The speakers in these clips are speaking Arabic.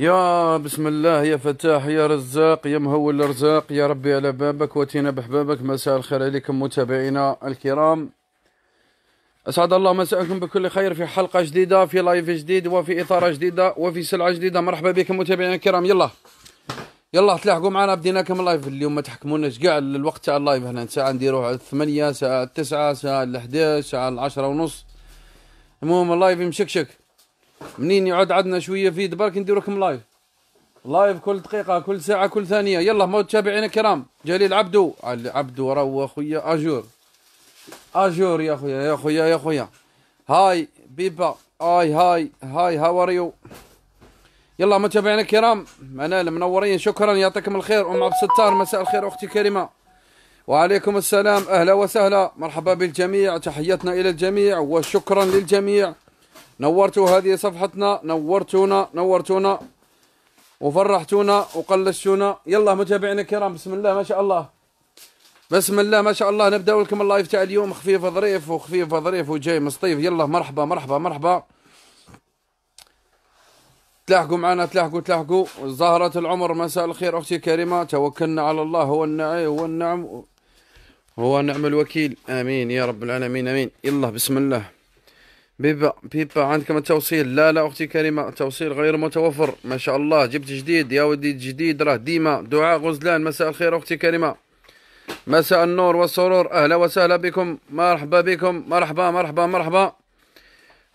يا بسم الله يا فتاح يا رزاق يا مهول الرزاق يا ربي على بابك واتينا بحبابك مساء الخير عليكم متابعينا الكرام اسعد الله مساءكم بكل خير في حلقه جديده في لايف جديد وفي اثاره جديده وفي سلعه جديده مرحبا بكم متابعينا الكرام يلا يلا تلاحقوا معنا بدينا كم لايف اليوم ما تحكموناش كاع الوقت تاع اللايف هنا ساعه نديروه 8 ساعه 9 ساعه 11 ساعه 10 ونص المهم اللايف مشكشك منين يعود عندنا شويه فيد برك ندير لكم لايف لايف كل دقيقه كل ساعه كل ثانيه يلا متابعينا الكرام جليل عبدو عبدو راهو خويا اجور اجور يا خويا يا خويا يا خويا هاي بيبا هاي هاي هاي هاو ار يو يلا متابعينا الكرام انا المنورين شكرا يعطيكم الخير ام عبد الستار مساء الخير اختي كريمه وعليكم السلام اهلا وسهلا مرحبا بالجميع تحياتنا الى الجميع وشكرا للجميع نورتوا هذه صفحتنا نورتونا نورتونا وفرحتونا وقلشتونا يلا متابعينا الكرام بسم الله ما شاء الله بسم الله ما شاء الله نبدا لكم اللايف تاع اليوم خفيف ظريف وخفيف ظريف وجاي مصطيف يلا مرحبا مرحبا مرحبا تلاحقوا معنا تلاحقوا تلاحقوا زهرة العمر مساء الخير اختي كريمه توكلنا على الله هو النعي هو النعم هو نعم الوكيل امين يا رب العالمين امين يلا بسم الله بيبا بيبا عندكم توصيل لا لا اختي كريمه توصيل غير متوفر ما شاء الله جبت جديد يا ودي جديد راه ديما دعاء غزلان مساء الخير اختي كريمه مساء النور والسرور اهلا وسهلا بكم مرحبا بكم مرحبا مرحبا مرحبا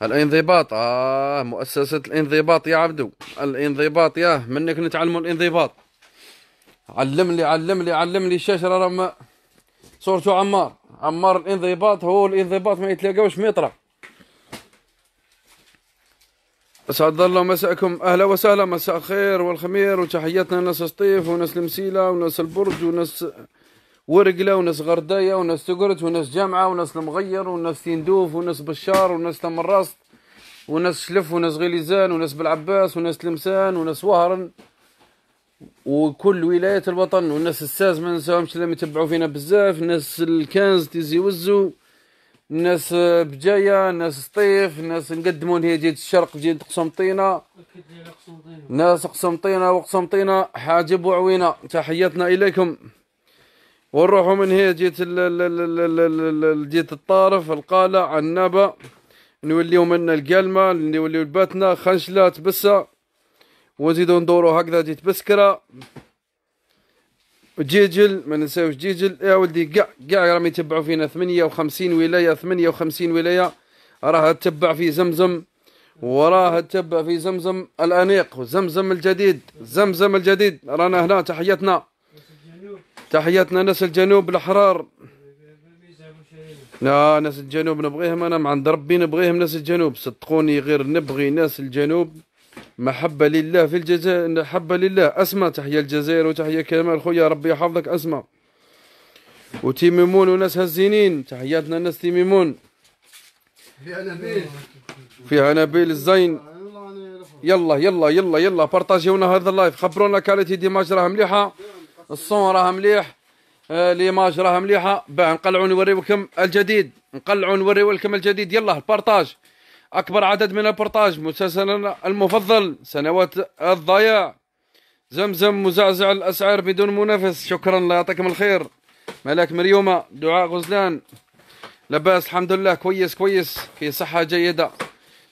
الانضباط اه مؤسسه الانضباط يا عبدو الانضباط ياه منك نتعلموا الانضباط علم لي علم لي علم لي الشاشه راه صورته عمار عمار الانضباط هو الانضباط ما يتلاقاوش مطره اسعد الله مساءكم اهلا وسهلا مساء الخير والخمير وتحياتنا لناس سطيف وناس المسيله وناس البرج وناس ورقله وناس غردايه وناس تقرت وناس جامعه وناس المغير وناس تندوف وناس بشار وناس تمراست وناس شلف وناس غليزان وناس بالعباس وناس لمسان وناس وهرن وكل ولايات الوطن والناس الساز ما ننساهمش اللي يتبعوا فينا بزاف الناس الكنز تيزي وزو ناس بجايه ناس سطيف ناس نقدمون هي جهه الشرق جهه قسمطينه ناس قسمطينه وقسمطينه حاجب وعوينه تحياتنا اليكم ونروحوا من هي جهه جهه الطارف القالع عنابه نوليو منا القلمه نوليو الباتنا خنشله تبسه ونزيدو ندورو هكذا جهه بسكره وجيجل ما ننساوش جيجل يا ولدي كاع كاع راهم يتبعوا فينا 58 ولايه 58 ولايه راه تتبع في زمزم وراه تتبع في زمزم الانيق وزمزم الجديد زمزم الجديد رانا هنا تحياتنا تحياتنا ناس الجنوب الاحرار لا ناس الجنوب نبغيهم انا مع عند ربي نبغيهم ناس الجنوب صدقوني غير نبغي ناس الجنوب محبة لله في الجزائر محبة لله أسمى تحية الجزائر وتحية كمال خويا ربي يحفظك أسمى وتيميمون وناس هزينين تحياتنا ناس تيميمون في أنابيل في أنابيل الزين يلا يلا يلا يلا بارطاجيونا هذا اللايف خبرونا كاليتي ديماج راها مليحه الصون راها مليح آه، ليماج راها مليحه باه نقلعوا نوريوكم الجديد نقلعوا نوريوكم الجديد يلا البارطاج أكبر عدد من البرتاج مسلسلنا المفضل سنوات الضياع زمزم مزعزع الأسعار بدون منافس شكرا الله يعطيكم الخير ملاك مريومة دعاء غزلان لاباس الحمد لله كويس كويس في صحة جيدة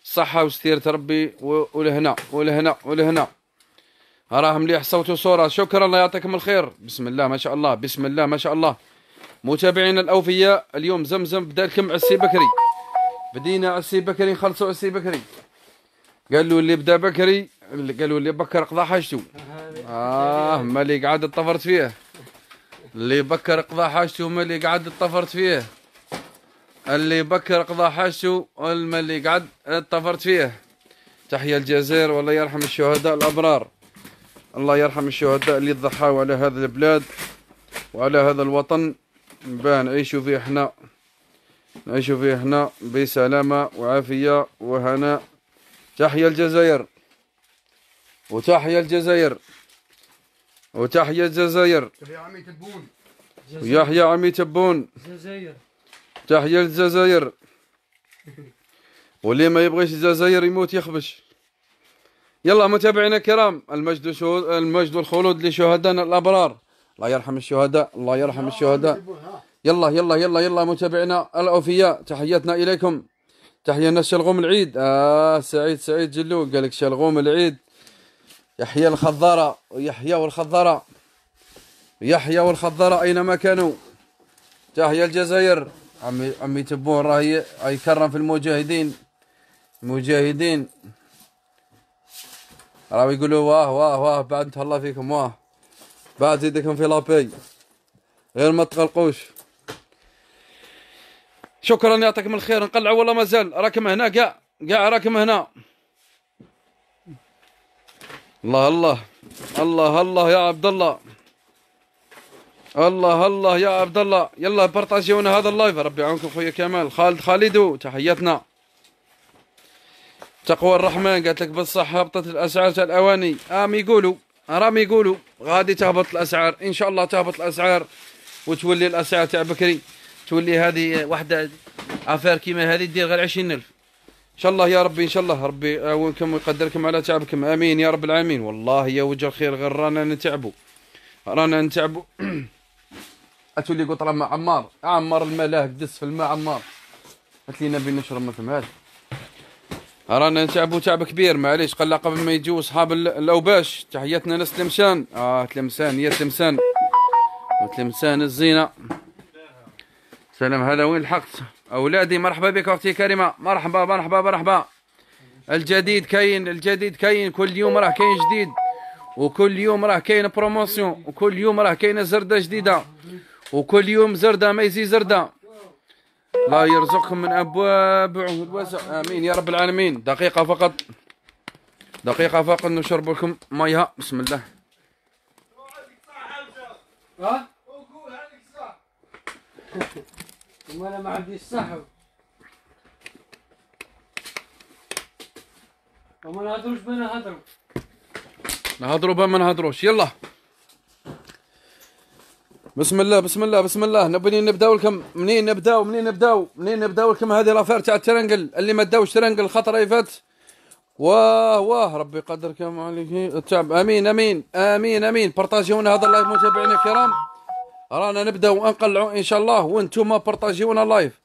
صحة وستيرة ربي ولهنا ولهنا ولهنا راه مليح صوت وصورة شكرا الله يعطيكم الخير بسم الله ما شاء الله بسم الله ما شاء الله متابعينا الأوفياء اليوم زمزم بدا لكم عسي بكري بدينا عسي بكري نخلصوا عسي بكري قال له اللي بدا بكري قال له اللي بكر قضى حاجته اه اللي قعد طفرت فيه اللي بكر قضى حاجته اللي قعد طفرت فيه اللي بكر قضى حاجته اللي قعد طفرت فيه تحيا الجزائر والله يرحم الشهداء الابرار الله يرحم الشهداء اللي ضحاوا على هذا البلاد وعلى هذا الوطن باه نعيشوا فيه احنا نعيشوا فيه هنا بسلامة وعافية وهناء تحيا الجزائر وتحيا الجزائر وتحيا الجزائر يحيى عمي تبون عمي تبون الجزائر تحيا الجزائر واللي ما يبغيش الجزائر يموت يخبش يلا متابعينا الكرام المجد المجد والخلود لشهدائنا الابرار الله يرحم الشهداء الله يرحم الشهداء يلا يلا يلا يلا متابعينا الاوفياء تحياتنا اليكم تحيه الناس شلغوم العيد اه سعيد سعيد جلو قال لك شلغوم العيد يحيى الخضاره يحيى والخضاره يحيى والخضاره اينما كانوا تحيا الجزائر عمي عمي تبون راهي يكرم في المجاهدين المجاهدين راهو يقولوا واه واه واه بعد الله فيكم واه بعد يدكم في لابي غير ما تقلقوش شكرا يعطيكم الخير نقلعوا ولا مازال راكم هنا كاع كاع راكم هنا الله الله الله الله يا عبد الله الله الله يا عبد الله يلا بارطاجيونا هذا اللايف ربي يعاونكم خويا كمال خالد خالدو تحياتنا تقوى الرحمن قالت لك بالصح هبطت الاسعار تاع الاواني ام يقولوا رام يقولوا غادي تهبط الاسعار ان شاء الله تهبط الاسعار وتولي الاسعار تاع بكري تولي هذه واحدة افير كيما هذه دير غير 20000 ان شاء الله يا ربي ان شاء الله ربي يعاونكم ويقدركم على تعبكم امين يا رب العالمين والله يا وجه الخير غير رانا نتعبوا رانا نتعبوا اتولي قلت راه عمار عمار الملاه دس في الماء عمار قالت لي نبي نشرب ما فهمهاش رانا نتعبوا تعب كبير معليش قال قبل ما يجيو صحاب الاوباش تحياتنا لتلمسان اه تلمسان يا تلمسان وتلمسان الزينه سلام هذا وين لحقت اولادي مرحبا بك اختي كريمه مرحبا مرحبا مرحبا الجديد كاين الجديد كاين كل يوم راه كاين جديد وكل يوم راه كاين بروموسيون وكل يوم راه كاينه زرده جديده وكل يوم زرده يزي زرده الله يرزقكم من ابواب الوسع امين يا رب العالمين دقيقه فقط دقيقه فقط نشرب لكم ميها بسم الله ها وانا ما عنديش صحو وما نهضروش بنا نهضروا نهضروا بما نهضروش يلا بسم الله بسم الله بسم الله نبني نبداو لكم منين نبداو منين نبداو منين نبداو لكم هذه لافير تاع الترنقل اللي ما داوش ترنقل خطره يفات واه واه ربي قدركم عليه التعب امين امين امين امين بارطاجيونا هذا اللايف متابعينا الكرام رانا نبداو نقلعوا ان شاء الله وانتم بارطاجيونا اللايف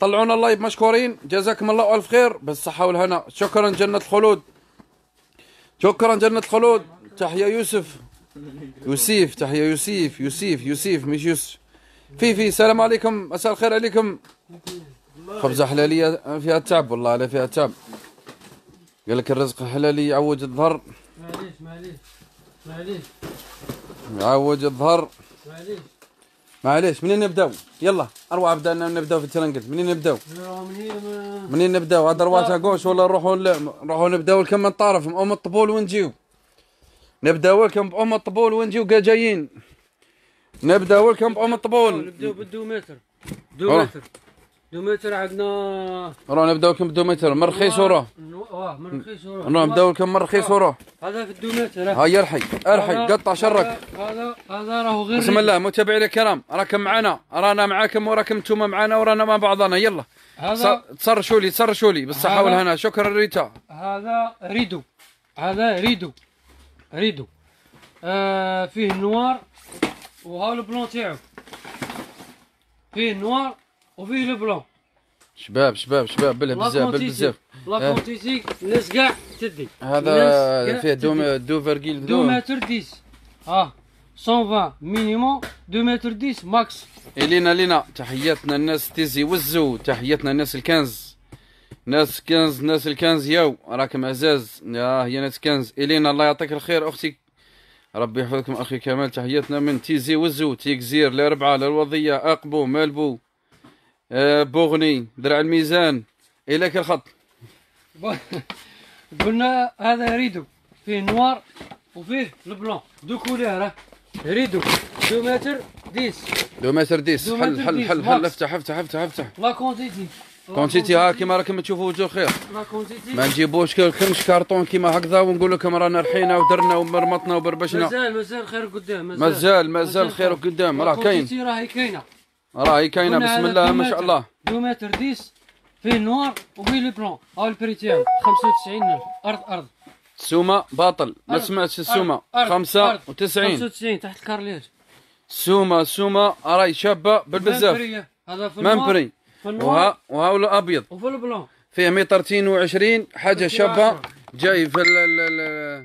طلعونا اللايف مشكورين جزاكم الله الف خير بالصحه والهنا شكرا جنه الخلود شكرا جنه الخلود تحيا يوسف يوسيف تحيا يوسيف يوسيف يوسيف مش يوسف في في السلام عليكم مساء الخير عليكم خبزه حلاليه فيها تعب والله على فيها تعب قال لك الرزق حلالي يعوج الظهر معليش معليش معليش يعوج الظهر معليش معليش منين نبداو يلا اروع ابدا نبداو في الترنقل منين نبداو منين نبداو ادرواتا قوش ولا نروحوا نروحوا نبداو لكم من طرف ام الطبول ونجيو نبداو لكم بام الطبول ونجيو كا جايين نبداو لكم بام الطبول نبداو دو متر دوميتر عندنا روح نبداو لكم بالدوميتر مرخيص من رخيص وروح اه من رخيص وروح نروح نبداو لكم من رخيص وروح هذا في الدوميتر ها هيا ارحي ارحي قطع شرك هذا هذا راهو غير بسم الله متابعينا الكرام راكم معنا رانا معاكم وراكم انتم معنا ورانا مع بعضنا يلا تصرشوا لي تصرشوا لي بالصحه والهنا شكرا ريتا هذا ريدو هذا ريدو ريدو آه، فيه نوار وهاو البلون تاعو فيه نوار وفيه البلون شباب شباب شباب بلا بزاف بلا بزاف لا الناس كاع تدي هذا فيه دو دو فيرغيل دو متر 10 اه 120 مينيموم 2 متر 10 ماكس الينا لينا تحياتنا الناس تيزي وزو تحياتنا الناس الكنز ناس كنز ناس الكنز ياو راكم عزاز يا يا ناس كنز الينا الله يعطيك الخير اختي ربي يحفظكم اخي كمال تحياتنا من تيزي وزو تيكزير لربعه للوضيه اقبو مالبو آه، بوغني درع الميزان الى الخط قلنا هذا ريدو فيه نوار وفيه البلون دو كولير ريدو دو متر ديس دو متر ديس حل حل حل حل افتح افتح افتح افتح لا كونتيتي كونتيتي ها كيما راكم تشوفوا وجه الخير ما نجيبوش كلش كارطون كيما هكذا ونقول لكم رانا رحينا ودرنا ومرمطنا وبربشنا مازال مازال خير قدام مازال مازال خير قدام راه كاين كونتيتي راه كاينه راهي كاينه بسم الله ما شاء الله دو متر 10 فيه نوار وفيه لو بلون هاو البريتيام 95 الف ارض ارض السومه باطل ما سمعتش السومه 95 95 تحت الكارليج السومه السومه راهي شابه بالبزاف هذا في منبري وها وهاو الابيض وفي البلون فيه متر 22 حاجه شابه جاي في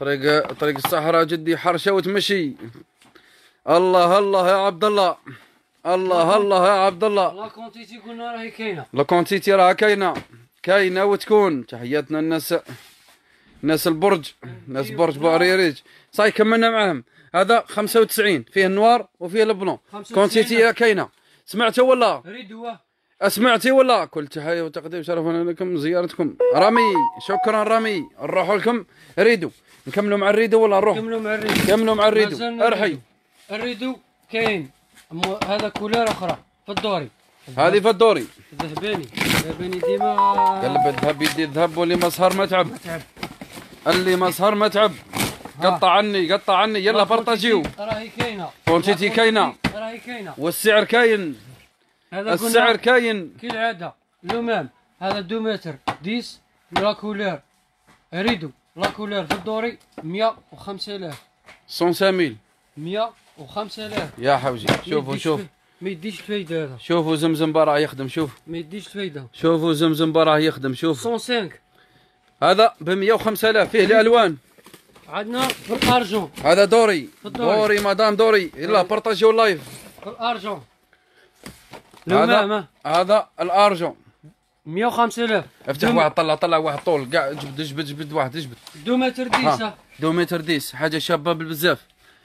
طريق طريق الصحراء جدي حرشه وتمشي الله الله يا عبد الله الله الله يا عبد الله لا كونتيتي قلنا راهي كاينه لا كونتيتي راه كاينه كاينه وتكون تحياتنا الناس ناس البرج ناس برج بوريريج صاي كملنا معاهم هذا 95 فيه النوار وفيه البلون كونتيتي كاينه سمعتوا ولا ريدوه اسمعتي ولا كل تحيه وتقدير شرفنا لكم زيارتكم رامي شكرا رامي نروحوا لكم ريدو نكملوا مع الريدو ولا نروح نكملوا مع الريدو نكملوا مع الريدو ارحي الريدو كاين هذا كولير اخرى في الدوري هذه في الدوري ذهباني ذهباني ديما قلب الذهب يدي الذهب واللي ما سهر ما تعب اللي ما سهر ما تعب آه. قطع عني قطع عني يلا بارطاجيو راهي كاينه كونتيتي كاينه راهي كاينه والسعر كاين هذا السعر كاين كالعاده لومام هذا دو متر ديس لا كولير ريدو لا كولير في الدوري 105000 150 100 و5000 يا حوجي شوفوا شوف ما يديش الفايده هذا شوفوا زمزم براه يخدم شوف ما يديش الفايده شوفوا زمزم براه يخدم شوف 105 هذا ب 105000 فيه الالوان عندنا في الارجون هذا دوري دوري مدام دوري يلا إيه. بارطاجيو اللايف في الارجون هذا هذا الارجون 105000 افتح واحد طلع طلع واحد طول كاع جبد جبد جبد واحد جبد 2 متر 10 2 متر 10 حاجه شابه بزاف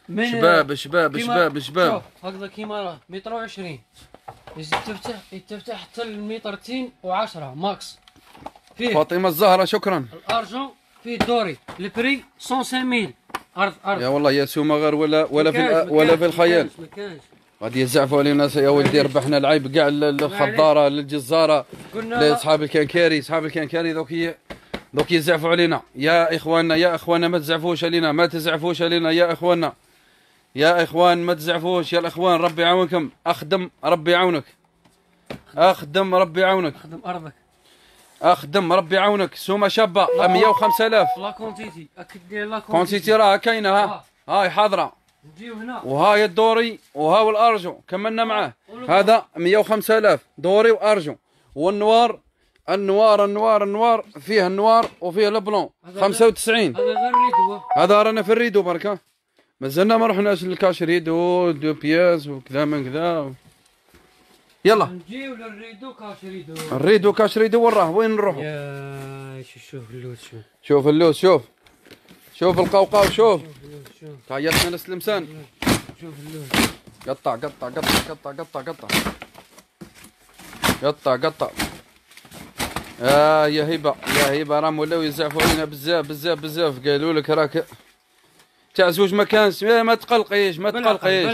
من شباب شباب شباب شباب هكذا كيما راه متر وعشرين يزيد تفتح يتفتح حتى المترتين وعشرة ماكس فيه فاطمة الزهرة شكرا الارجون فيه دوري البري 105 ميل ارض ارض يا والله يا سوما غير ولا ولا في ولا في الخيال غادي يزعفوا علينا يا ولدي ربحنا العيب كاع للخضاره للجزاره لاصحاب الكنكاري اصحاب الكنكاري دوك دوك يزعفوا علينا يا اخواننا يا اخواننا ما تزعفوش علينا ما تزعفوش علينا يا اخواننا يا إخوان ما تزعفوش يا الإخوان ربي يعاونكم أخدم ربي يعاونك أخدم ربي يعاونك أخدم أرضك أخدم ربي يعاونك سومة شابة 105000 لا كونتيتي أكد لي لا كونتيتي راه كاينة ها هاي حاضرة نجيو هنا وهاي الدوري وها الأرجو كملنا معاه هذا 105000 دوري وأرجو والنوار النوار النوار النوار فيه النوار وفيه البلون 95 هذا غير الريدو هذا رانا في الريدو بركه مازلنا ما رحناش للكاشريدو دو بياس وكذا من كذا يلا نجيو للريدو كاشريدو الريدو كاشريدو وين راه وين نروحو يا شوف اللوز شوف شوف اللوز شوف شوف القوقاو شوف طيرت ناس اللمسان شوف اللوز قطع قطع قطع قطع قطع قطع قطع قطع آه يا هبه يا هبه راه مولاو يزعفوا علينا بزاف بزاف بزاف قالوا لك راك تاع زوج ما كانش ما تقلقيش ما تقلقيش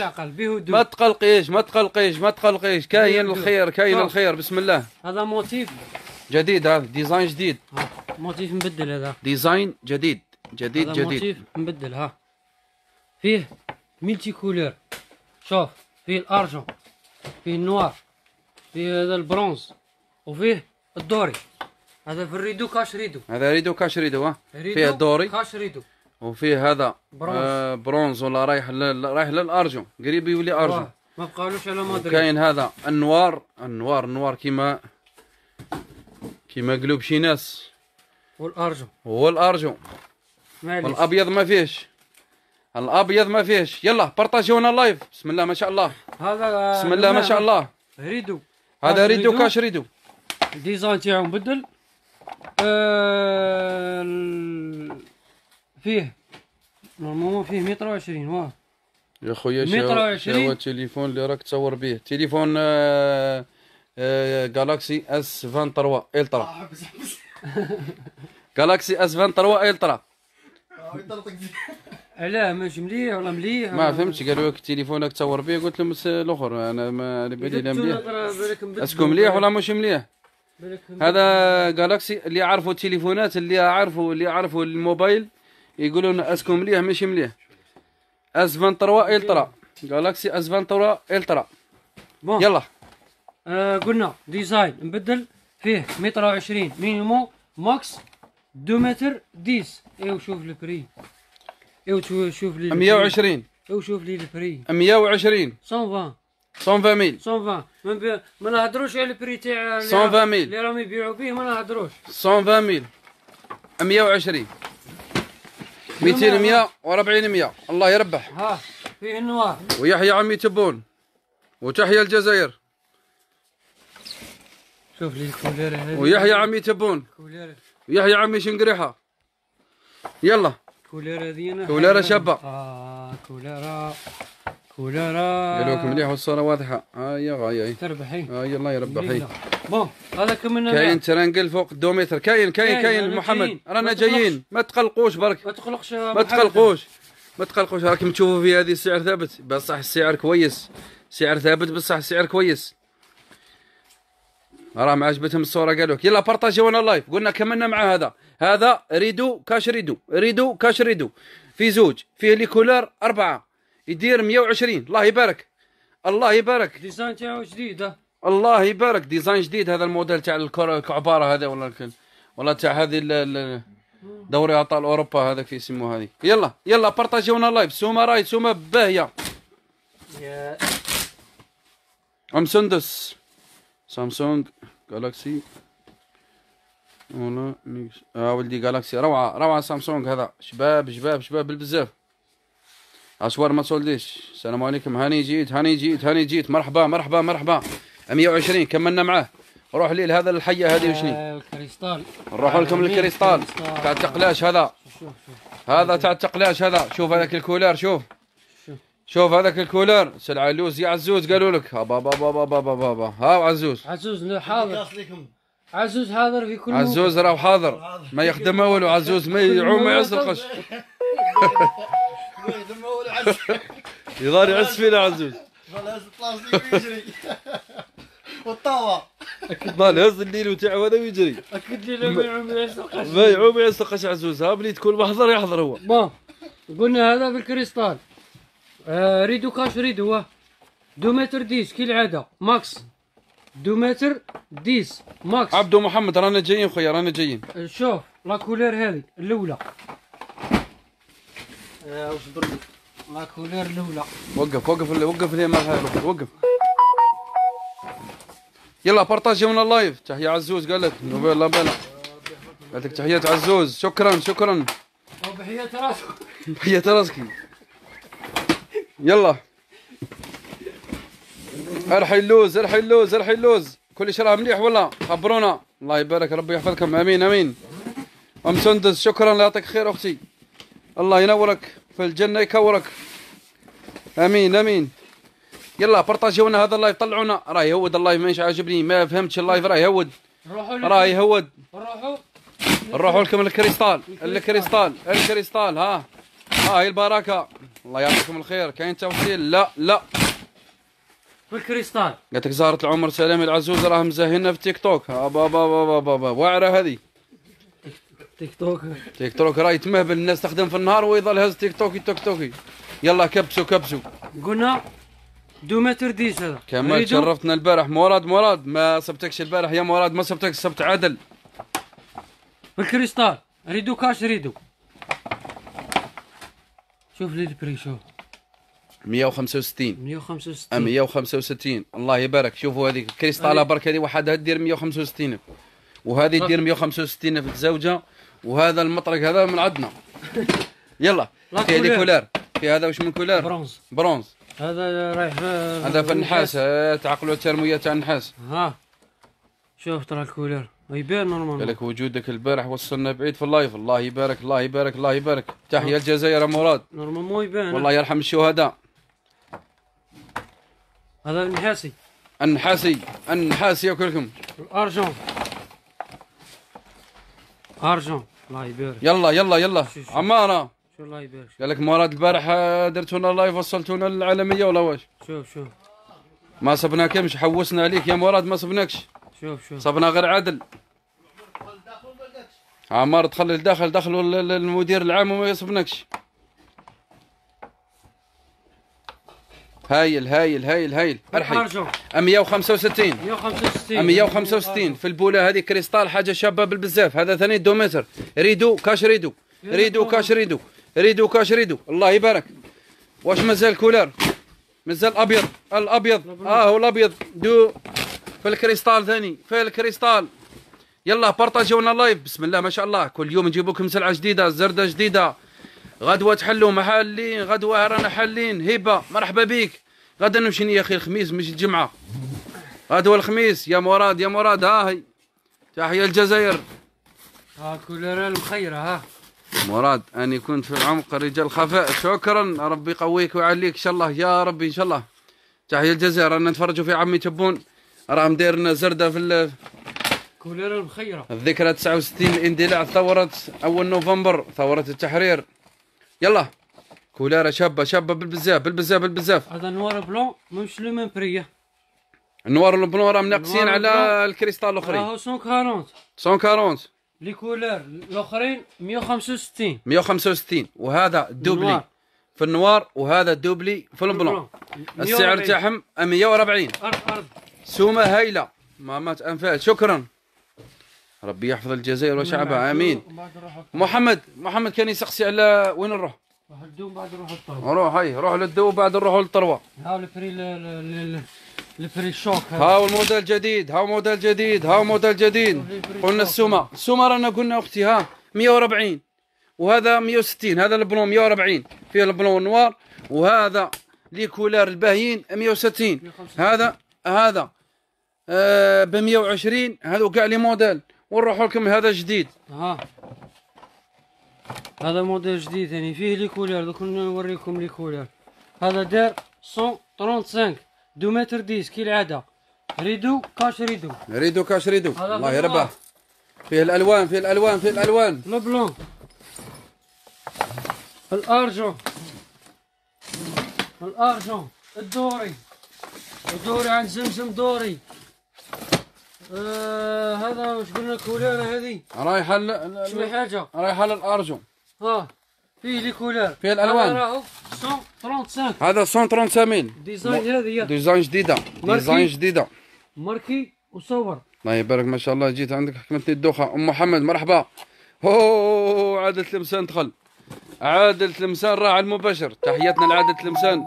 ما تقلقيش ما تقلقيش ما تقلقيش ما تقلقيش كاين الخير كاين نعم. الخير بسم الله هذا موتيف جديد هذا ديزاين جديد موتيف مبدل هذا ديزاين جديد جديد جديد موتيف مبدل ها فيه ملتي كولور شوف فيه الارجون فيه النوار فيه هذا البرونز وفيه الدوري هذا في الريدو كاش ريدو هذا ريدو كاش ريدو ها فيه الدوري كاش ريدو وفيه هذا برونز آه برونز ولا رايح لل... رايح للارجون قريب يولي ارجون ما بقالوش على مدريد كاين هذا النوار النوار النوار كيما كيما قلوب شي ناس والارجون والارجون والابيض ما فيهش الابيض ما فيهش يلا بارطاجيونا اللايف بسم الله ما شاء الله هذا بسم الله ما شاء الله ريدو هذا ريدو كاش ريدو الديزاين تاعو مبدل آه... فيه نورمالمون فيه متر وعشرين واه يا خويا متر شاو التليفون اللي راك تصور به تليفون جالاكسي اس 23 الترا جالاكسي اس 23 الترا آه، علاه ماشي مليح ولا مليح ما فهمتش قالوا لك تليفونك تصور به قلت لهم الاخر انا ما على بالي لا مليح اسكو مليح ولا مش مليح هذا جالاكسي اللي يعرفوا التليفونات اللي يعرفوا اللي يعرفوا الموبايل يقولون اسكو مليح ماشي مليح اس 23 الترا جالاكسي اس 23 الترا بون يلا آه قلنا ديزاين نبدل فيه متر وعشرين مينيمو ماكس دو متر ديس ايوا شوف البري ايوا شوف لي 120 ايوا شوف لي البري 120 120 120 ميل 120 ما, ما نهضروش على البري تاع 120 ميل اللي راهم يبيعوا به ما نهضروش 120 ميل 120 ميتين مية وربعين مية الله يربح ها فيه النوار ويحيى عمي تبون وتحيا الجزائر شوف لي الكوليره هذه ويحيى عمي تبون كوليره ويحيى عمي شنقريحه يلا كوليره هذه كوليره شابه اه كوليره ولا راه قالوا لك مليح والصوره واضحه ها آه، هي غايه تربحي ها هي الله يربحي بون هذاك من كاين ترانقل فوق الدوميتر كاين كاين كاين محمد رانا جايين ما تقلقوش برك ما تقلقش ما تقلقوش ما تقلقوش راكم تشوفوا في هذه السعر ثابت بصح السعر كويس سعر ثابت بصح السعر كويس راه ما عجبتهم الصوره قالوا لك يلا بارطاجيونا اللايف قلنا كملنا مع هذا هذا ريدو كاش ريدو ريدو كاش ريدو في زوج فيه كولور اربعه يدير 120 الله يبارك الله يبارك ديزاين تاعو جديد الله يبارك ديزاين جديد هذا الموديل تاع الكعباره هذا ولا ولا تاع هذه دوري ابطال اوروبا هذاك في يسموه هذه يلا يلا بارطاجيونا لايف سوما راي سوما باهيه ام سندس سامسونج جالاكسي ولا ميكس اه ولدي جالاكسي روعه روعه سامسونج هذا شباب شباب شباب بالبزاف أسوار ما تولديش السلام عليكم هاني جيت هاني جيت هاني جيت مرحبا مرحبا مرحبا 120 كملنا معاه روح لي لهذا الحيه هذه آه، وشني الكريستال نروح آه، لكم الكريستال تاع التقلاش هذا هذا تاع التقلاش هذا شوف هذاك الكولار شوف شوف هذاك الكولر سلعة لوز يا عزوز قالوا لك با با با با ها عزوز عزوز حاضر عزوز حاضر في كل عزوز راه حاضر ما يخدم والو عزوز ما يعوم ما يسرقش وي دمه العز يضاري عز فينا عزوز العز البلاستيك ويجري والطاوه اكيد ما الهز الليل تاعو هذا ويجري اكيد لي ما يعوم يسرقش ما يعوم يسرقش عزوز ها بلي تكون محضر يحضر هو بون قلنا هذا في الكريستال آه ريدو كاش ريدو هو دو متر ديس كالعاده ماكس دو متر ديس ماكس عبدو محمد رانا جايين خويا رانا جايين آه، شوف لا كولير هذه الاولى وقف وقف وقف ليه وقف يلا بارطاجي من اللايف تحية عزوز قال لك نوبل الله بلا قال لك تحية عزوز شكرا شكرا وبحية راسك بحية راسك يلا ارحي اللوز ارحي اللوز ارحي اللوز كل شيء راه مليح ولا خبرونا الله يبارك ربي يحفظكم امين امين ام سندس شكرا الله يعطيك خير اختي الله ينورك في الجنة يكورك امين امين يلا بارطاجيونا هذا اللايف طلعونا راه يهود اللايف ماهيش عاجبني ما فهمتش اللايف راه يهود راه يهود نروحوا لكم الكريستال الكريستال الكريستال ها ها هي البركه الله يعطيكم الخير كاين توصيل لا لا بالكريستال قالت لك زهره العمر سلامي العزوز راه مزاهينا في تيك توك ها با با با واعره هذه تيك توك تيك توك راهي تمهبل الناس تخدم في النهار ويظل هز تيك توك تيك توكي يلا كبسوا كبسوا قلنا دو متر ديس هذا كمال شرفتنا البارح مراد مراد ما صبتكش البارح يا مراد ما صبتكش صبت عدل بالكريستال ريدو كاش ريدو شوف لي البري شوف 165 165 165 الله يبارك شوفوا هذيك الكريستال برك هذه واحد دير 165 وهذه دير 165 في الزوجه وهذا المطرق هذا من عندنا يلا في هذه كولار في هذا واش من كولار برونز برونز هذا رايح هذا في النحاس إيه، تعقلوا الترميه تاع النحاس ها شوف ترى الكولر يبان نورمال قالك وجودك البارح وصلنا بعيد في اللايف الله يبارك الله يبارك الله يبارك تحية نعم. الجزائر مراد نورمالمون يبان والله يرحم الشهداء هذا النحاسي النحاسي النحاسي ياكلكم الارجون ارجون الله يبارك يلا يلا يلا عماره شو الله يبارك قال لك مراد البارحة آه، درتونا لايف وصلتونا للعالميه ولا واش شوف شوف ما مش حوسنا عليك يا مراد ما صبناكش شوف شوف صبنا غير عدل عمار آه، دخل للداخل دخلوا للمدير العام وما يصبناكش هايل هايل هايل هايل ارحب 165 165 165 في البوله هذه كريستال حاجه شابه بالبزاف هذا ثاني دومتر ريدو كاش ريدو ريدو كاش ريدو ريدو كاش ريدو الله يبارك واش مازال كولر مازال ابيض الابيض اه هو الابيض دو في الكريستال ثاني في الكريستال يلا بارطاجيونا لايف بسم الله ما شاء الله كل يوم نجيب لكم سلعه جديده زرده جديده غدوه تحلوا محلي غدوه رانا حالين هبه مرحبا بك غدا نمشي يا اخي الخميس مش الجمعه غدوه الخميس يا مراد يا مراد ها هي تحيه الجزائر ها كل الخير ها مراد اني كنت في العمق رجال خفاء شكرا ربي يقويك ويعليك ان شاء الله يا ربي ان شاء الله تحيه الجزائر رانا نتفرجوا في عمي تبون راهم لنا زرده في كوليرا بخيره الذكرى 69 اندلاع ثوره اول نوفمبر ثوره التحرير يلا كولارة شابة شابة بالبزاف بالبزاف بالبزاف هذا نوار بلون مش لو ميم بري النوار البلون راه ناقصين على الكريستال الاخرين راهو 140 140 لي كولور الاخرين 165 165 وهذا دوبلي في النوار وهذا دوبلي في البلون السعر تاعهم 140 سومه هايله ما ما تنفعش شكرا ربي يحفظ الجزائر وشعبها امين محمد محمد كان يسقسي على وين نروح روح للدو بعد نروح للطروه روح هاي روح للدو بعد نروح للطروه ها الفري الفري شوك هاو الموديل الجديد هاو موديل جديد هاو موديل جديد قلنا السومه السومه رانا قلنا اختي ها 140 وهذا 160 هذا البلون 140 فيه البلون نوار وهذا لي كولار الباهيين 160 هذا هذا ب 120 هذو كاع لي موديل ونروحوا لكم هذا جديد ها هذا موديل جديد يعني فيه لي كولير دوك نوريكم لي كولير هذا دار 135 دو متر كي كالعاده ريدو كاش ريدو ريدو كاش ريدو الله يربح فيه الالوان فيه الالوان فيه الالوان البلون الارجون الارجون الدوري الدوري عن زمزم دوري آه، هذا واش قلنا كولار هذه رايحه ل... شنو حاجه رايحه للارجون اه فيه لي كولار فيه الالوان راهو 135 هذا 135 ديزاين هذه ديزاين جديده ديزاين جديده ماركي وصور الله يبارك ما شاء الله جيت عندك حكمتني الدوخه ام محمد مرحبا هو عادل تلمسان دخل عادة راه راعي المباشر تحياتنا لعادل تلمسان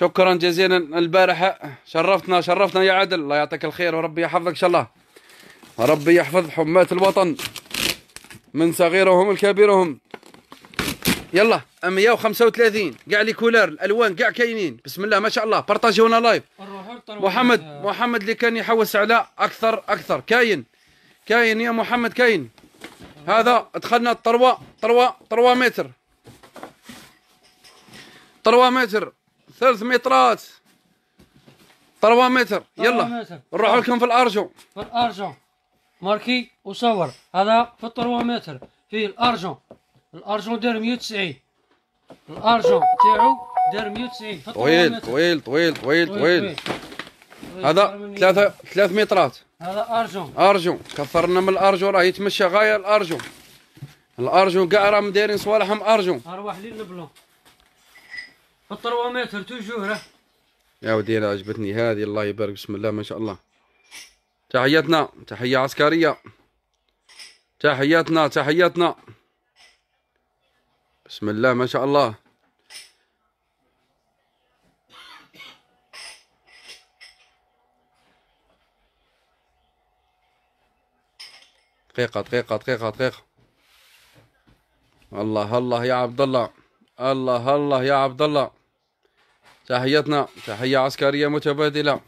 شكرا جزيلا البارحة شرفتنا شرفتنا يا عادل الله يعطيك الخير وربي يحفظك إن شاء الله وربي يحفظ حماة الوطن من صغيرهم لكبيرهم يلا 135 كاع لي كولار الالوان كاع كاينين بسم الله ما شاء الله بارطاجيونا لايف محمد محمد اللي كان يحوس على اكثر اكثر كاين كاين يا محمد كاين هذا دخلنا الطروه طروه طروه متر طروه متر ثلاث مترات طروا متر يلا نروحوا لكم في الارجون في الارجون ماركي وصور هذا في الطروا متر فيه الارجون الارجون دار 190 الارجون تاعو دار 190 طويل طويل طويل طويل طويل هذا ثلاثة ثلاث مترات هذا ارجون ارجو كفرنا من الارجون راه يتمشى غايه الارجون الارجون كاع راهم دايرين صوالحهم ارجون اروح لي البلون الطروة متر توجوره يا ودي انا عجبتني هذه الله يبارك بسم الله ما شاء الله تحياتنا تحية عسكرية تحياتنا تحياتنا بسم الله ما شاء الله دقيقة دقيقة دقيقة دقيقة الله الله يا عبد الله الله الله يا عبد الله تحيتنا تحية عسكرية متبادلة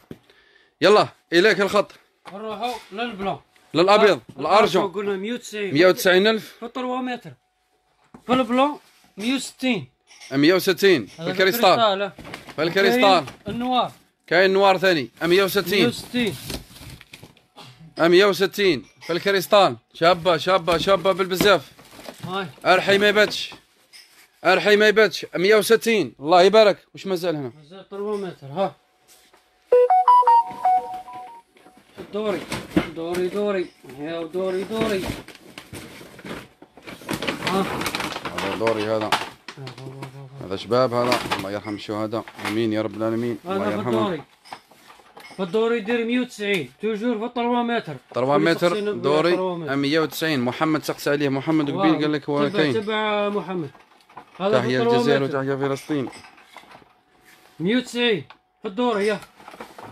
يلا إليك الخط نروحوا للبلون للأبيض الأرجون قلنا 190 190 ألف في الطلوة متر في البلون 160 160 في الكريستال في الكريستال النوار كاين نوار ثاني 160 160 160 في الكريستال شابة شابة شابة بالبزاف هاي ارحي ما يباتش الحي ما يباتش 160 الله يبارك واش مازال هنا مازال 3 متر ها دوري دوري دوري يا دوري دوري ها هذا دوري هذا هذا شباب هذا الله يرحم الشهداء امين يا رب العالمين الله يرحمهم فالدوري يدير 190 توجور في 3 متر 3 متر دوري 190 محمد سقس عليه محمد قبيل قال لك هو كاين تبع محمد تحية الجزائر وتحيا فلسطين مية وتسعين في الدور هي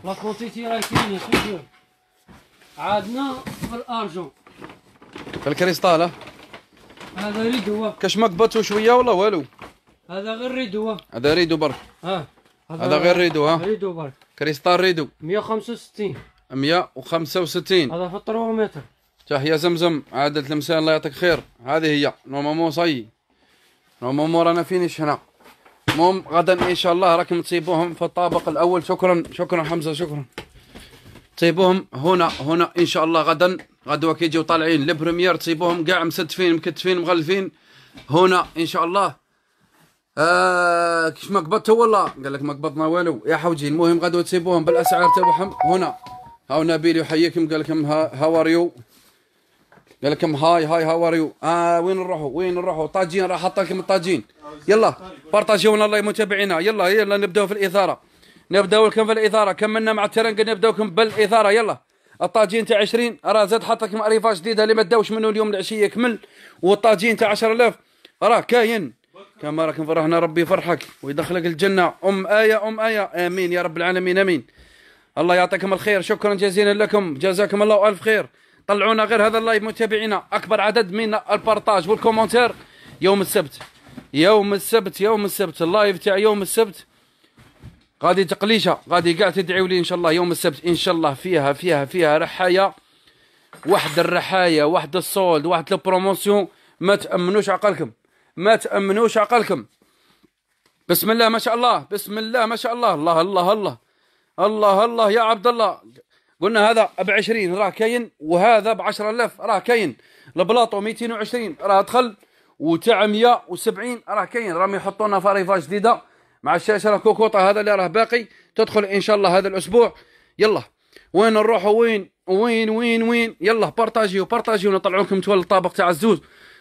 لا كونتيتي راهي كاينه سيدي عادنا في الارجون في الكريستال هذا ريد هو كاش مقبطو شويه ولا والو هذا غير ريد هو هذا ريدو برك اه هذا غير ريدو ها ريدو برك كريستال ريدو 165 165 هذا في متر تحيا زمزم عادة المساء الله يعطيك خير هذه هي نورمالمون صاي نعم، مو رانا فينيش هنا المهم غدا ان شاء الله راكم تصيبوهم في الطابق الاول شكرا شكرا حمزه شكرا تصيبوهم هنا هنا ان شاء الله غدا غدوه كي يجيو طالعين البريمير تصيبوهم كاع مستفين مكتفين مغلفين هنا ان شاء الله آه كش ما قبضت والله قال لك ما قبضنا والو يا حوجي المهم غدوه تصيبوهم بالاسعار تاعهم هنا هاو نبيل يحييكم قال لكم هاو ار يو قال لكم هاي هاي هاو ار يو آه وين نروحوا وين نروحوا طاجين راه حط لكم الطاجين يلا بارطاجيونا الله متابعينا يلا يلا نبداو في الاثاره نبداو لكم في الاثاره كملنا مع نبداو لكم بالاثاره يلا الطاجين تاع 20 راه زاد حط لكم اريفه جديده اللي ما داوش منه اليوم العشيه كمل والطاجين تاع 10000 راه كاين كما راكم فرحنا ربي يفرحك ويدخلك الجنه ام ايه ام ايه امين يا رب العالمين امين الله يعطيكم الخير شكرا جزيلا لكم جزاكم الله الف خير طلعونا غير هذا اللايف متابعينا اكبر عدد من البارتاج والكومنتير يوم السبت يوم السبت يوم السبت اللايف تاع يوم السبت غادي تقليشه غادي كاع تدعيوا لي ان شاء الله يوم السبت ان شاء الله فيها فيها فيها رحايا واحد الرحايا واحد السولد واحد البروموسيون ما تامنوش عقلكم ما تامنوش عقلكم بسم الله ما شاء الله بسم الله ما شاء الله الله الله الله الله الله, الله يا عبد الله قلنا هذا ب 20 راه كاين وهذا ب 10000 راه كاين البلاطو 220 راه دخل وتاع 170 راه كاين راهم يحطوا لنا فاريفا جديده مع الشاشه راه هذا اللي راه باقي تدخل ان شاء الله هذا الاسبوع يلا وين نروحوا وين وين وين وين يلا بارطاجيو بارطاجيو نطلعوا لكم تول الطابق تاع الزوز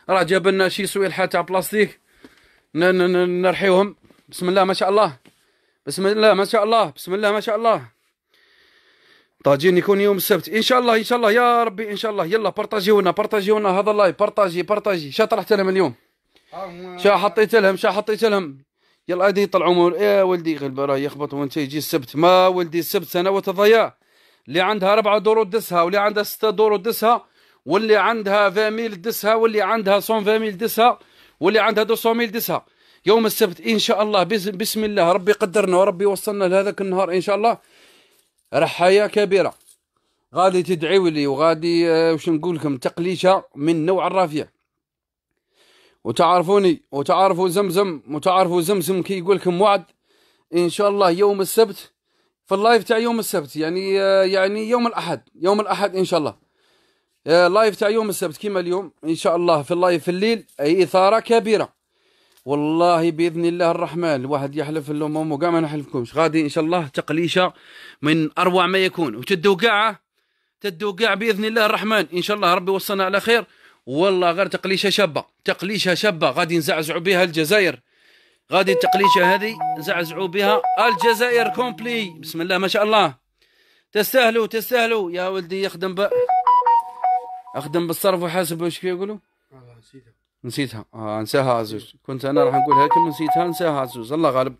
راه جاب لنا شي سويلحه تاع بلاستيك نرحيوهم بسم الله ما شاء الله بسم الله ما شاء الله بسم الله ما شاء الله طاجين يكون يوم السبت ان شاء الله ان شاء الله يا ربي ان شاء الله يلا بارطاجيونا بارطاجيونا هذا اللايف بارطاجي بارطاجي شا طرحت لهم اليوم شا حطيت لهم شا حطيت لهم يلا ادي طلعوا مول يا إيه، ولدي غلبه راه يخبط وانت يجي السبت ما ولدي السبت سنوات الضياع اللي عندها أربعة دور دسها واللي عندها ستة دور دسها واللي عندها فاميل دسها واللي عندها فاميل دسها واللي عندها 200000 دسها يوم السبت ان شاء الله بسم الله ربي قدرنا وربي وصلنا لهذاك النهار ان شاء الله رحايا كبيره غادي تدعيو لي وغادي آه، واش نقول لكم تقليشه من نوع الرافيه وتعرفوني وتعرفوا زمزم وتعرفوا زمزم كي يقول لكم وعد ان شاء الله يوم السبت في اللايف تاع يوم السبت يعني آه، يعني يوم الاحد يوم الاحد ان شاء الله آه، لايف تاع يوم السبت كيما اليوم ان شاء الله في اللايف في الليل اي اثاره كبيره والله باذن الله الرحمن الواحد يحلف الامم وكاع ما نحلفكمش غادي ان شاء الله تقليشه من اروع ما يكون وتدوا كاع تدوا كاع باذن الله الرحمن ان شاء الله ربي وصلنا على خير والله غير تقليشه شابه تقليشه شابه غادي نزعزعوا بها الجزائر غادي التقليشه هذه نزعزعوا بها الجزائر كومبلي بسم الله ما شاء الله تستاهلوا تستاهلوا يا ولدي يخدم ب... اخدم بالصرف وحاسب واش يقولوا نسيتها آه انساها عزوز كنت انا راح نقولها لكم نسيتها انساها عزوز الله غالب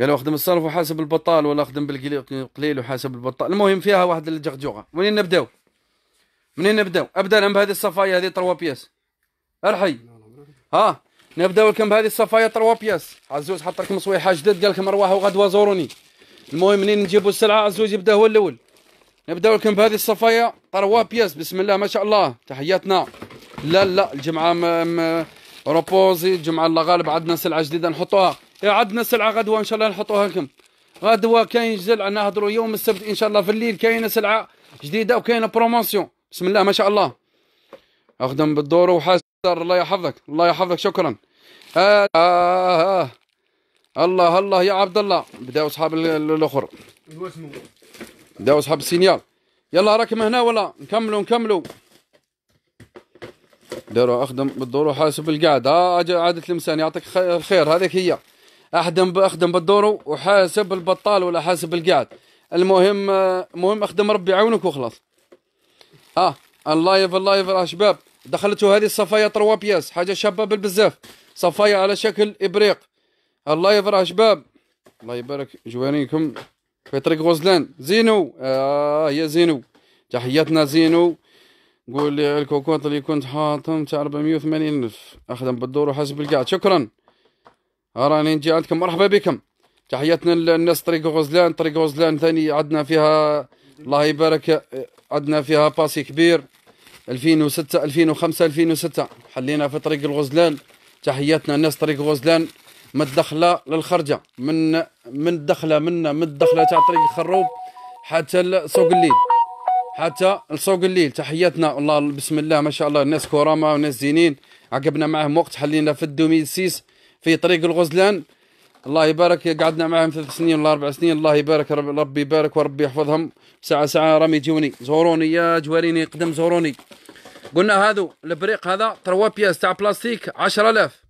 قالوا اخدم الصرف وحاسب البطال ولا اخدم بالقليل وحاسب البطال المهم فيها واحد الجغجوغه منين نبداو منين نبداو ابدا انا بهذه الصفايه هذه تروا بياس ارحي ها نبداو لكم بهذه الصفايه تروا بياس عزوز حط لكم صويحه جدد قال لكم ارواحوا غدوه زوروني المهم منين نجيبوا السلعه عزوز يبدا هو الاول نبداو لكم بهذه الصفايه تروا بياس بسم الله ما شاء الله تحياتنا لا لا الجمعه م... روبوزي الجمعه الله غالب عندنا سلعه جديده نحطوها إيه، عندنا سلعه غدوه ان شاء الله نحطوها لكم غدوه كاين سلعه نهضروا يوم السبت ان شاء الله في الليل كاينه سلعه جديده وكاينه بروموسيون بسم الله ما شاء الله اخدم بالدور وحاسر الله يحفظك الله يحفظك شكرا آه آه آه. الله الله يا عبد الله بداو اصحاب الاخر بداو اصحاب السينيال يلا راكم هنا ولا نكملوا نكملوا ديروا اخدم بالدور وحاسب القعده ها آه، عاده الانسان يعطيك الخير هذيك هي اخدم اخدم بالدور وحاسب البطال ولا حاسب القعد المهم آه، المهم اخدم ربي يعاونك وخلاص ها آه. اللايف اللايف يا شباب دخلتوا هذه الصفايه تروا بياس حاجه شابه بالبزاف صفايه على شكل ابريق اللايف يفرح شباب الله يبارك جوانيكم في طريق غزلان زينو اه يا زينو تحياتنا زينو قول لي الكوكوط اللي كنت حاطهم تاع 480 الف اخدم بالدور وحاسب القعد شكرا راني نجي عندكم مرحبا بكم تحياتنا للناس طريق غزلان طريق غزلان ثاني عندنا فيها الله يبارك عندنا فيها باسي كبير 2006 2005 2006 حلينا في طريق الغزلان تحياتنا الناس طريق غزلان من الدخله للخرجه من من الدخله منا من الدخله تاع طريق الخروب حتى سوق الليل حتى لسوق الليل تحياتنا والله بسم الله ما شاء الله الناس كرامه وناس زينين عقبنا معهم وقت حلينا في سيس في طريق الغزلان الله يبارك قعدنا معهم ثلاث سنين ولا اربع سنين الله يبارك ربي يبارك وربي يحفظهم ساعه ساعه رامي يجوني زوروني يا جواريني قدم زوروني قلنا هذا البريق هذا تروا بياس تاع بلاستيك 10000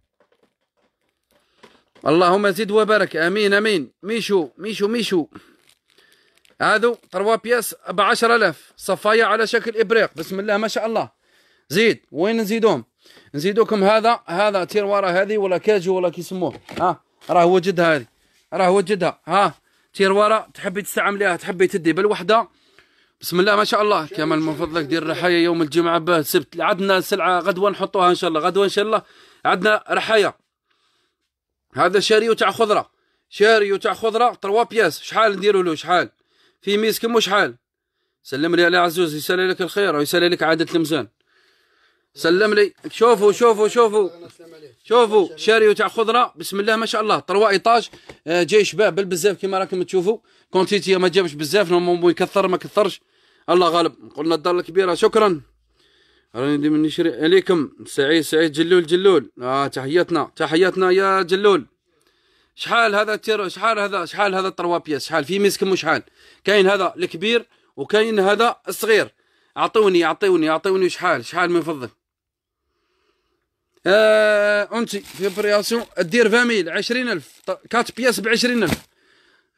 اللهم زد وبارك امين امين ميشو ميشو ميشو هادو 3 بياس ب 10000 صفايه على شكل ابريق بسم الله ما شاء الله زيد وين نزيدهم نزيدوكم هذا هذا تيرواره هذه ولا كاجو ولا كيسموه ها راه وجدها هذه راه وجدها ها تيرواره تحبي تستعمليها تحبي تدي بالوحده بسم الله ما شاء الله كمال من فضلك دير رحايا يوم الجمعه به السبت عندنا سلعه غدوه نحطوها ان شاء الله غدوه ان شاء الله عندنا رحايا هذا شاريو تاع خضره شاريو تاع خضره 3 بياس شحال نديروا له شحال في ميزك مو شحال سلم لي على عزوز يسلي لك الخير ويسلي لك عادة المزان سلم لي شوفوا شوفوا شوفوا شوفوا شاريو تاع خضره بسم الله ما شاء الله طروا ايطاج آه، جاي شباب بالبزاف كما راكم تشوفوا كونتيتي ما جابش بزاف يكثر ما كثرش الله غالب قلنا الدار الكبيره شكرا راني ديما نشري عليكم سعيد سعيد جلول جلول اه تحياتنا تحياتنا يا جلول شحال هذا تير شحال هذا شحال هذا تروا بياس شحال في مو وشحال كاين هذا الكبير وكاين هذا الصغير اعطوني اعطوني اعطوني شحال شحال من فضه آه انت في برياسيون دير فاميل 20000 كات بياس ب 20000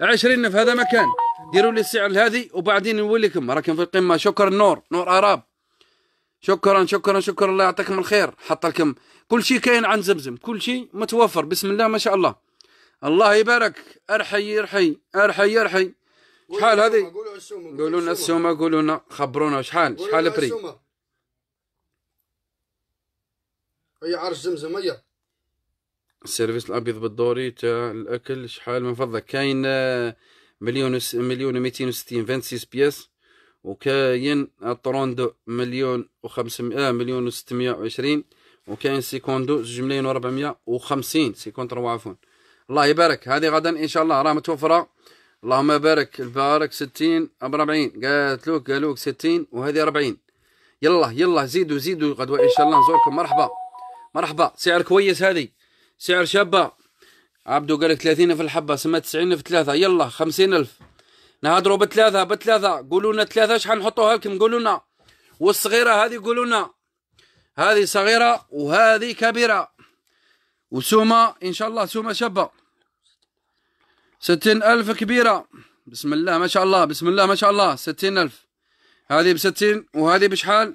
20000 هذا مكان ديروا لي السعر هذه وبعدين نوليكم راكم في القمه شكر النور نور اراب شكرا شكرا شكرا الله يعطيكم الخير حط لكم كل شيء كاين عن زمزم كل شيء متوفر بسم الله ما شاء الله الله يبارك ارحي ارحي ارحي ارحي شحال هذه قولوا لنا السومه قولوا لنا خبرونا شحال شحال بري هي عرش زمزم هي السيرفيس الابيض بالدوري تاع الاكل شحال من فضلك كاين آه، مليون مليون و 260 26 بياس وكاين 32 مليون و500 آه مليون و620 وكاين سيكوندو 2 ملايين و450 تروا عفوا الله يبارك هذه غدا ان شاء الله راه متوفره اللهم بارك البارك 60 ب 40 قالت لك قالوك 60 وهذه 40 يلا يلا زيدوا زيدوا غدوه ان شاء الله نزوركم مرحبا مرحبا سعر كويس هذه سعر شابه عبدو قال لك 30 في الحبه سما 90 في ثلاثه يلا 50000 نهضروا بثلاثه بثلاثه قولوا لنا ثلاثه شحال نحطوها لكم قولوا لنا والصغيره هذه قولوا لنا هذه صغيره وهذه كبيره وسومة إن شاء الله سومة شابة ستين ألف كبيرة بسم الله ما شاء الله بسم الله ما شاء الله ستين ألف هذه بستين وهذه بشحال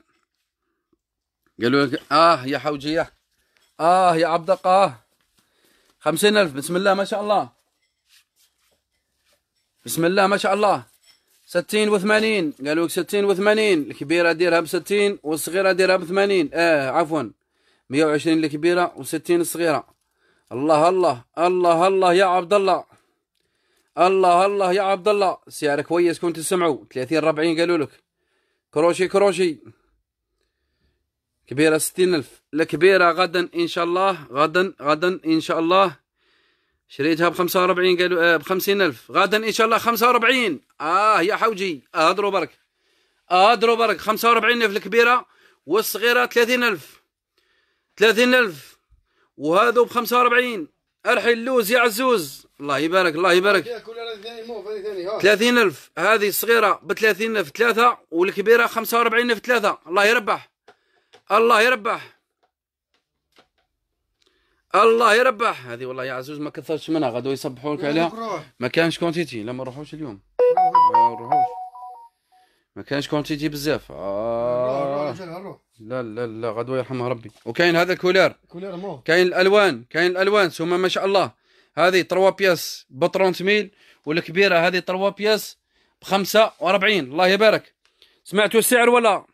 قالوا لك آه يا حوجية آه يا عبدق آه خمسين ألف بسم الله ما شاء الله بسم الله ما شاء الله ستين وثمانين قالوا لك ستين وثمانين الكبيرة ديرها بستين والصغيرة ديرها بثمانين آه عفوا 120 الكبيرة و60 الصغيرة الله الله الله الله يا عبد الله الله الله يا عبد الله سعر كويس كنت تسمعوا 30 40 قالوا لك كروشي كروشي كبيرة 60 ألف الكبيرة غدا إن شاء الله غدا غدا إن شاء الله شريتها ب 45 قالوا آه ب 50 ألف غدا إن شاء الله 45 آه يا حوجي أهدروا برك أهدروا برك 45 ألف الكبيرة والصغيرة 30 ألف ثلاثين ألف وهذو ب 45 أرحل اللوز يا عزوز الله يبارك الله يبارك ثلاثين ألف هذه الصغيرة ب 30 ألف ثلاثة والكبيرة 45 ألف ثلاثة الله يربح الله يربح الله يربح هذه والله يا عزوز ما كثرتش منها غدو يصبحوا لك عليها ما كانش كونتيتي لا ما نروحوش اليوم ما نروحوش ما كانش كونتيتي بزاف آه. لا لا لا غدوه يرحمها ربي وكاين هذا الكولير كاين الالوان كاين الالوان ثم ما شاء الله هذه 3 بياس ب 30000 والكبيره هذه 3 بياس ب 45 الله يبارك سمعتوا السعر ولا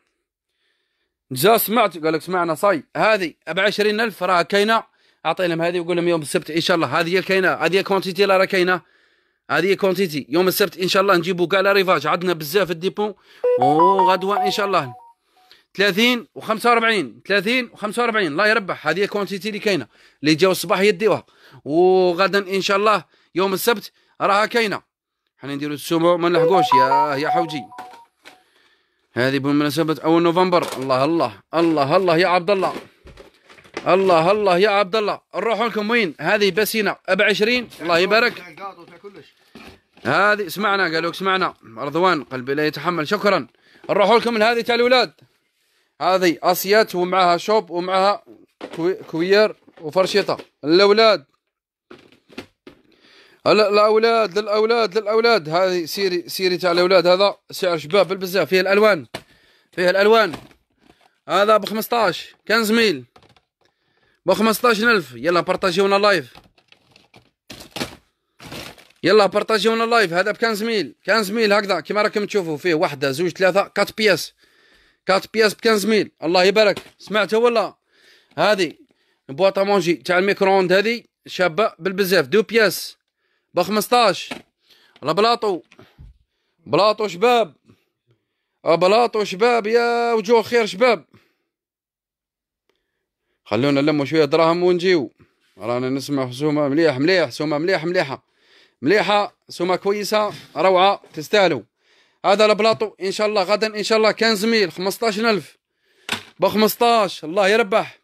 جا سمعت قال لك سمعنا صاي هذه ب 20000 راه كاينه اعطي لهم هذه وقول لهم يوم السبت ان شاء الله هذه كاينه هذه كونتيتي راه كاينه هذه كونتيتي يوم السبت ان شاء الله نجيبو كاع لا ريفاج عندنا بزاف الديبو وغدوه ان شاء الله 30 و45 30 و45 الله يربح هذه كونتيتي اللي كاينه اللي جاو الصباح يديوها وغدا ان شاء الله يوم السبت راها كاينه حنا نديرو السومو ما نلحقوش يا يا حوجي هذه بمناسبه اول نوفمبر الله الله الله الله, الله يا عبد الله الله الله يا عبد الله نروح لكم وين هذه بسينه ب 20 الله يبارك هذه سمعنا قالوا سمعنا رضوان قلبي لا يتحمل شكرا نروح لكم لهذه تاع الاولاد هذه اسيات ومعها شوب ومعها كوير وفرشيطه الاولاد الاولاد للاولاد للاولاد هذه سيري سيري تاع الاولاد هذا سعر شباب بالبزاف فيه الالوان فيه الالوان هذا ب 15 كان زميل ب 15000 يلا بارطاجيونا لايف يلا بارطاجيونا لايف هذا ب 15000 15000 هكذا كيما راكم تشوفوا فيه وحده زوج ثلاثة 4 بياس 4 بياس ب 15000 الله يبارك سمعته ولا هذه بواطا مونجي تاع الميكرووند هذه شابة بالبزاف دو بياس ب 15 البلاطو بلاطو شباب بلاطو شباب يا وجوه خير شباب خلونا نلموا شويه دراهم ونجيو رانا نسمع سومه مليح مليح سومه مليح مليحه مليحه سومه كويسه روعه تستاهلوا هذا البلاطو ان شاء الله غدا ان شاء الله كان زميل 15000 ب 15 الله يربح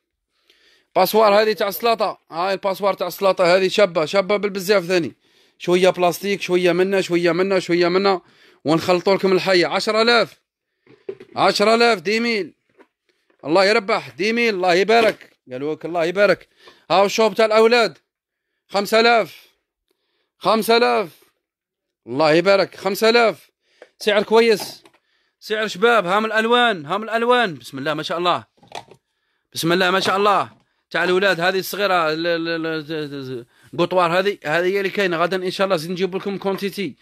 باسوار هذه تاع السلاطه هاي الباسوار تاع السلاطه هذه شابه شابه بالبزاف ثاني شويه بلاستيك شويه منا شويه منا شويه منا ونخلطوا لكم الحيه 10000 10000 ديميل الله يربح ديميل الله يبارك قالوا لك الله يبارك هاو الشوب تاع الاولاد 5000 5000 الله يبارك 5000 سعر كويس سعر شباب هام الالوان هام الالوان بسم الله ما شاء الله بسم الله ما شاء الله تاع الاولاد هذه الصغيره قطوار هذه هذه هي اللي كاينه غدا ان شاء الله نجيب لكم كونتيتي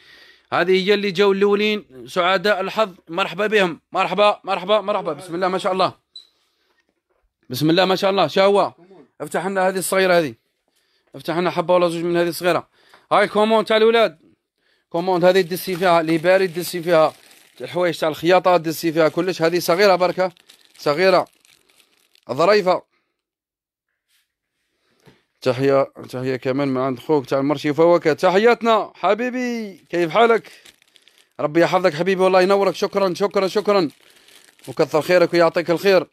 هذه هي اللي جاو الاولين سعداء الحظ مرحبا بهم مرحبا مرحبا مرحبا بسم الله ما شاء الله بسم الله ما شاء الله شهوة افتح لنا هذه الصغيرة هذه افتح لنا حبة ولا زوج من هذه الصغيرة هاي الكوموند تاع الاولاد كوموند هذه دسي فيها ليباري دسي فيها الحوايج تاع الخياطة دسي فيها كلش هذه صغيرة بركة صغيرة ظريفة تحية تحية كمان من عند خوك تاع المرشي فواكه تحياتنا حبيبي كيف حالك ربي يحفظك حبيبي والله ينورك شكرا شكرا شكرا وكثر خيرك ويعطيك الخير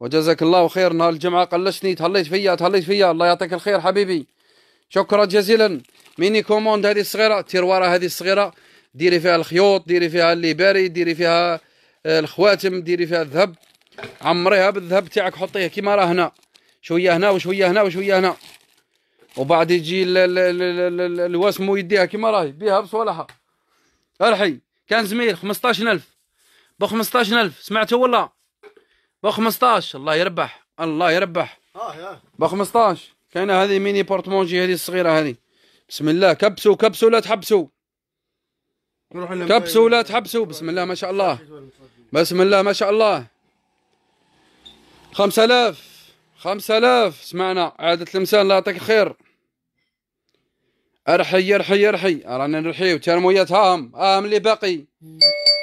وجزاك الله خير نهار الجمعة قلشني تهليت فيا تهليت فيا الله يعطيك الخير حبيبي شكرا جزيلا ميني كوموند هذه الصغيرة تيروارا هذه الصغيرة ديري فيها الخيوط ديري فيها اللي باري ديري فيها الخواتم ديري فيها الذهب عمريها بالذهب تاعك حطيه كيما راه هنا شويه هنا وشويه هنا وشويه هنا وبعد يجي الوسم ويديها كيما راهي بيها بصوالحها ارحي كان زميل 15000 ب 15000 سمعتوا ولا ب 15 الله يربح الله يربح اه يا ب 15 كاينه هذه ميني بورتمونجي هذه الصغيره هذه بسم الله كبسوا كبسوا لا تحبسوا كبسوا لا تحبسوا بسم الله ما شاء الله بسم الله ما شاء الله 5000 5000 سمعنا عادة المسان الله يعطيك الخير ارحي ارحي ارحي رانا نرحيو ترمويات هاهم هاهم اللي باقي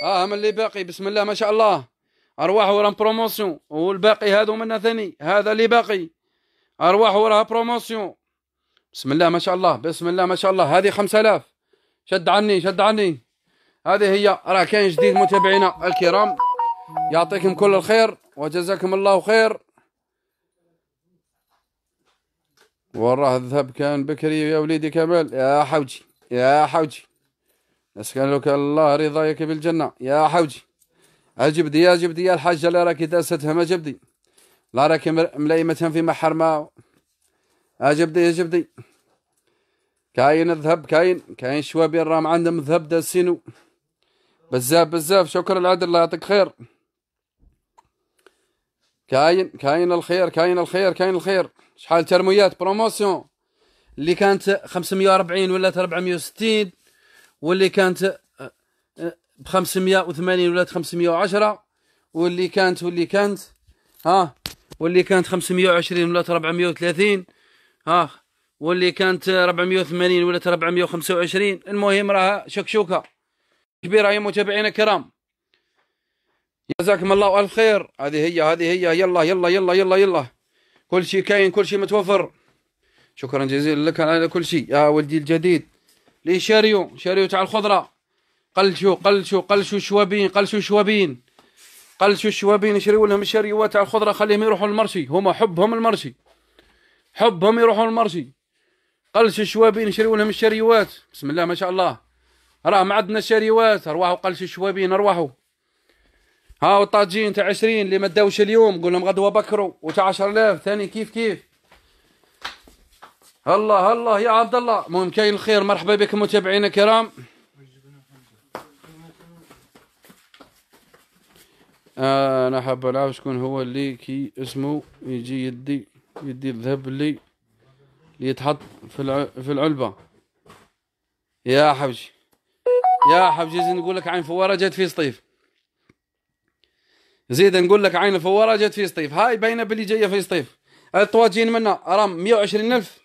هاهم اللي باقي بسم الله ما شاء الله ارواح وراه بروموسيون والباقي هادو منا ثاني هذا اللي باقي ارواح وراه بروموسيون بسم الله ما شاء الله بسم الله ما شاء الله هذه 5000 شد عني شد عني هذه هي راه كاين جديد متابعينا الكرام يعطيكم كل الخير وجزاكم الله خير وراه الذهب كان بكري يا وليدي كمال يا حوجي يا حوجي لك الله رضاك بالجنه يا حوجي اجبدي اجبدي الحاجه اللي راكي داستها ما جبدي لا راكي ملايمتها في محر ما اجبدي اجبدي كاين الذهب كاين كاين شوابين راهم عندهم الذهب داسينو بزاف بزاف شكرا العدل الله يعطيك خير كاين كاين الخير كاين الخير كاين الخير شحال ترميات بروموسيون اللي كانت 540 ولات 460 واللي كانت ب 580 ولات 510 واللي كانت واللي كانت ها واللي كانت 520 ولات 430 ها واللي كانت 480 ولات 425 المهم راها شكشوكه كبيره يا متابعينا الكرام جزاكم الله الف خير هذه هي هذه هي يلا يلا يلا يلا يلا كل شيء كاين كل شيء متوفر شكرا جزيلا لك على كل شيء يا ولدي الجديد لي شاريو شاريو تاع الخضره قلشو قلشو قلشو شوابين قلشو شوابين قلشو الشوابين يشريوا لهم الشريوات على الخضره خليهم يروحوا للمرشي هما حبهم المرشي حبهم يروحوا للمرشي قلش الشوابين يشريوا لهم الشريوات بسم الله ما شاء الله راه ما عندنا الشريوات ارواحوا قلش الشوابين ارواحوا ها والطاجين تاع 20 اللي ما داوش اليوم قول لهم غدوه بكرو وتاع 10000 ثاني كيف كيف الله الله يا عبد الله المهم كاين الخير مرحبا بكم متابعينا الكرام آه، انا حاب نعرف شكون هو اللي كي اسمه يجي يدي يدي الذهب اللي يتحط في في العلبه يا حبجي يا حبجي زيد نقول لك عين فواره جات في سطيف زيد نقول لك عين فوارة جات في سطيف هاي باينه باللي جايه في سطيف الطواجين منا رام 120 الف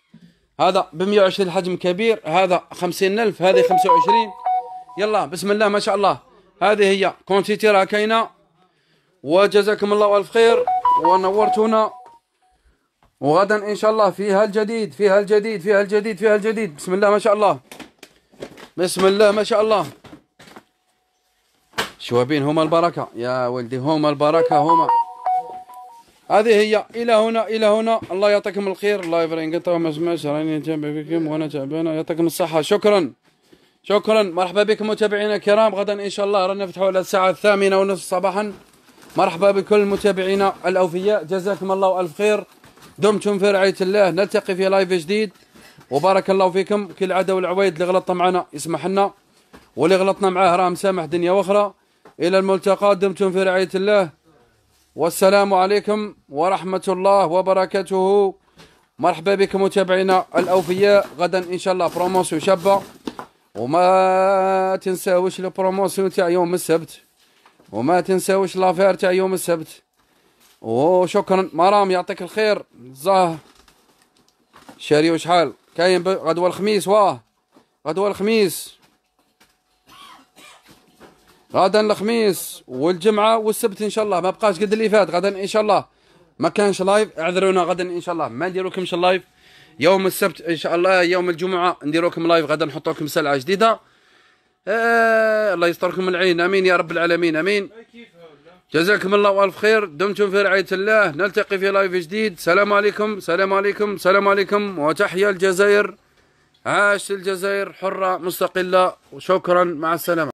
هذا ب 120 حجم كبير هذا 50 الف هذه 25 يلا بسم الله ما شاء الله هذه هي كونتيتي راه كاينه وجزاكم الله ألف خير ونورتونا وغدا إن شاء الله فيها الجديد فيها الجديد فيها الجديد فيها الجديد بسم الله ما شاء الله بسم الله ما شاء الله شوابين هما البركة يا ولدي هما البركة هما هذه هي الى هنا الى هنا الله يعطيكم الخير الله يبارك انت وما سمعش راني نتابع فيكم وانا تعبانه يعطيكم الصحه شكرا شكرا مرحبا بكم متابعينا الكرام غدا ان شاء الله رانا نفتحوا على الساعه الثامنه ونصف صباحا مرحبا بكل متابعينا الأوفياء جزاكم الله ألف خير دمتم في رعاية الله نلتقي في لايف جديد وبارك الله فيكم كل عادة والعوايد اللي غلطنا معنا يسمح لنا واللي غلطنا معاه راه مسامح دنيا واخرى إلى الملتقى دمتم في رعاية الله والسلام عليكم ورحمة الله وبركاته مرحبا بكم متابعينا الأوفياء غدا إن شاء الله بروموسيون شابة وما تنساوش البروموسيون تاع يوم السبت وما تنساوش لافير تاع يوم السبت وشكرا مرام يعطيك الخير زاه شاري وشحال كاين غدوه الخميس واه غدوه الخميس غدا الخميس والجمعه والسبت ان شاء الله ما بقاش قد اللي فات غدا ان شاء الله ما كانش لايف اعذرونا غدا ان شاء الله ما نديروكمش لايف يوم السبت ان شاء الله يوم الجمعه نديروكم لايف غدا لكم سلعه جديده آه، الله يستركم العين امين يا رب العالمين امين جزاكم الله الف خير دمتم في رعايه الله نلتقي في لايف جديد سلام عليكم سلام عليكم سلام عليكم وتحيا الجزائر عاش الجزائر حره مستقله وشكرا مع السلامه